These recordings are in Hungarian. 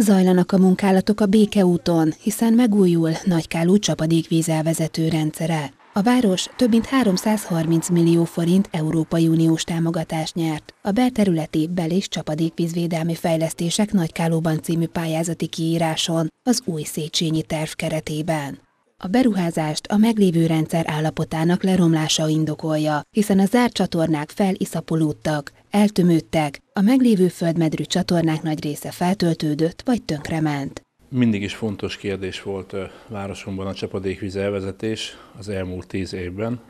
Zajlanak a munkálatok a Békeúton, hiszen megújul Nagykálú csapadékvíz elvezető rendszere. A város több mint 330 millió forint Európai Uniós támogatást nyert. A belterületi bel- és csapadékvízvédelmi fejlesztések Nagykálóban című pályázati kiíráson az új Széchenyi terv keretében. A beruházást a meglévő rendszer állapotának leromlása indokolja, hiszen a zárt csatornák feliszapolódtak, eltömődtek, a meglévő földmedrű csatornák nagy része feltöltődött vagy tönkrement. Mindig is fontos kérdés volt a városomban a csapadékvíz elvezetés az elmúlt tíz évben.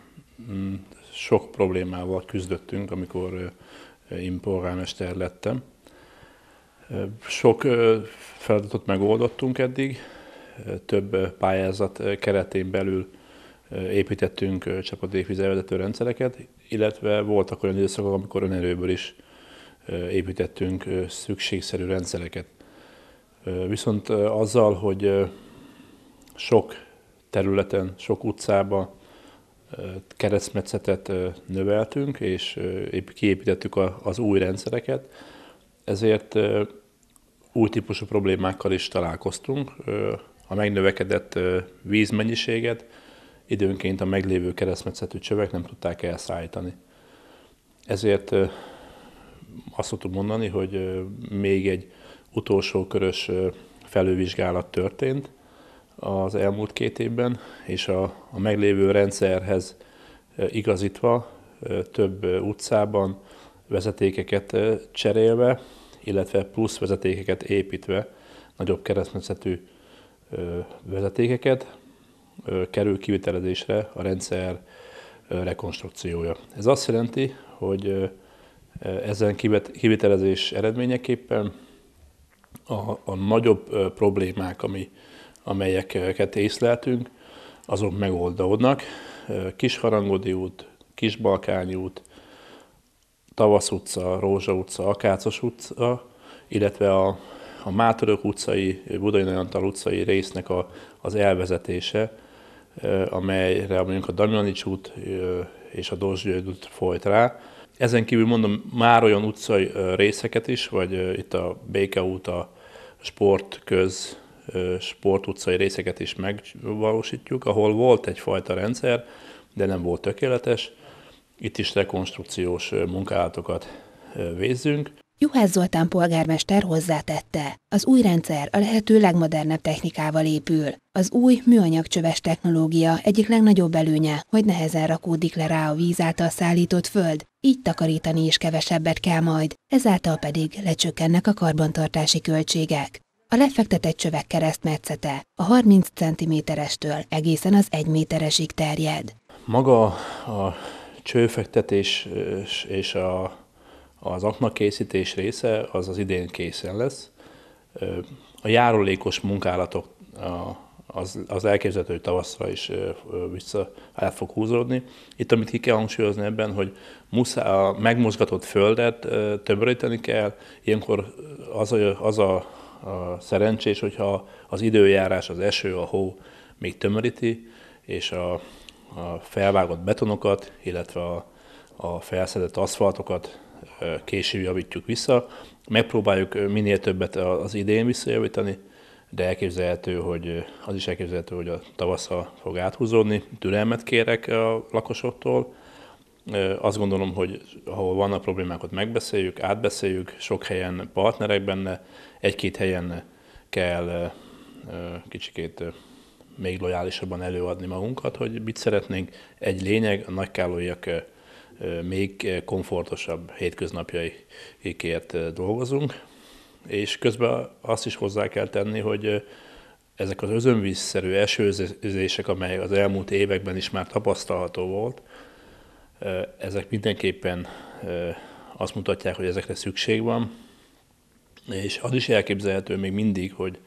Mm, sok problémával küzdöttünk, amikor én polgármester lettem. Sok feladatot megoldottunk eddig, több pályázat keretén belül építettünk csapadékvízelvezető rendszereket, illetve voltak olyan időszakok, amikor önerőből is építettünk szükségszerű rendszereket. Viszont azzal, hogy sok területen, sok utcában keresztmetszetet növeltünk, és kiépítettük az új rendszereket, ezért új típusú problémákkal is találkoztunk. A megnövekedett vízmennyiséget, időnként a meglévő keresztmetszetű csövek nem tudták elszállítani. Ezért azt tudtuk mondani, hogy még egy utolsó körös felővizsgálat történt az elmúlt két évben, és a, a meglévő rendszerhez igazítva több utcában vezetékeket cserélve, illetve plusz vezetékeket építve, nagyobb keresztmetszetű vezetékeket, kerül kivitelezésre a rendszer rekonstrukciója. Ez azt jelenti, hogy ezen kivitelezés eredményeképpen a, a nagyobb problémák, ami, amelyeket észleltünk, azok megoldódnak. Kisharangodi út, Kisbalkányi út, Tavasz utca, Rózsa utca, Akácos utca, illetve a, a Mátorok utcai, Budai Nagyantal utcai résznek a, az elvezetése, amelyre mondjuk a Damianics út és a Dózs út folyt rá. Ezen kívül mondom, már olyan utcai részeket is, vagy itt a Béke út, a sport köz, sport utcai részeket is megvalósítjuk, ahol volt egyfajta rendszer, de nem volt tökéletes. Itt is rekonstrukciós munkálatokat végzünk. Juhász Zoltán polgármester hozzátette, az új rendszer a lehető legmodernebb technikával épül. Az új műanyagcsöves technológia egyik legnagyobb előnye, hogy nehezen rakódik le rá a víz által szállított föld, így takarítani is kevesebbet kell majd, ezáltal pedig lecsökkennek a karbantartási költségek. A lefektetett csövek keresztmetszete a 30 cm-estől egészen az 1 méteresig terjed. Maga a csőfektetés és a az akna készítés része az az idén készen lesz. A járulékos munkálatok az, az elképzelhető, hogy tavaszra is vissza el fog húzódni. Itt, amit ki kell hangsúlyozni ebben, hogy muszá, a megmozgatott földet tömöríteni kell, ilyenkor az a, az a, a szerencsés, hogyha az időjárás, az eső, a hó még tömöríti, és a, a felvágott betonokat, illetve a, a felszedett aszfaltokat később javítjuk vissza. Megpróbáljuk minél többet az idén visszajavítani, de elképzelhető, hogy az is elképzelhető, hogy a tavasszal fog áthúzódni. Türelmet kérek a lakosoktól. Azt gondolom, hogy ahol vannak problémákat megbeszéljük, átbeszéljük, sok helyen partnerek benne, egy-két helyen kell kicsikét még lojálisabban előadni magunkat, hogy mit szeretnénk. Egy lényeg, a nagykálóiak még komfortosabb hétköznapjaikért dolgozunk, és közben azt is hozzá kell tenni, hogy ezek az özönvízszerű esőzések, amely az elmúlt években is már tapasztalható volt, ezek mindenképpen azt mutatják, hogy ezekre szükség van, és az is elképzelhető még mindig, hogy,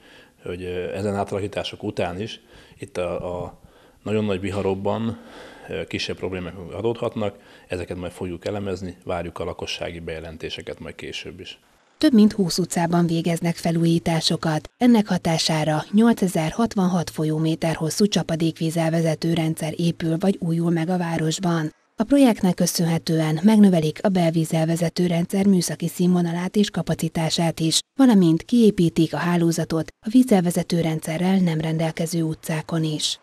hogy ezen átalakítások után is itt a, a nagyon nagy viharokban kisebb problémák adódhatnak, ezeket majd fogjuk elemezni, várjuk a lakossági bejelentéseket majd később is. Több mint 20 utcában végeznek felújításokat. Ennek hatására 8066 folyóméter hosszú csapadékvízelvezető rendszer épül vagy újul meg a városban. A projektnek köszönhetően megnövelik a belvízelvezető rendszer műszaki színvonalát és kapacitását is, valamint kiépítik a hálózatot a vízelvezető rendszerrel nem rendelkező utcákon is.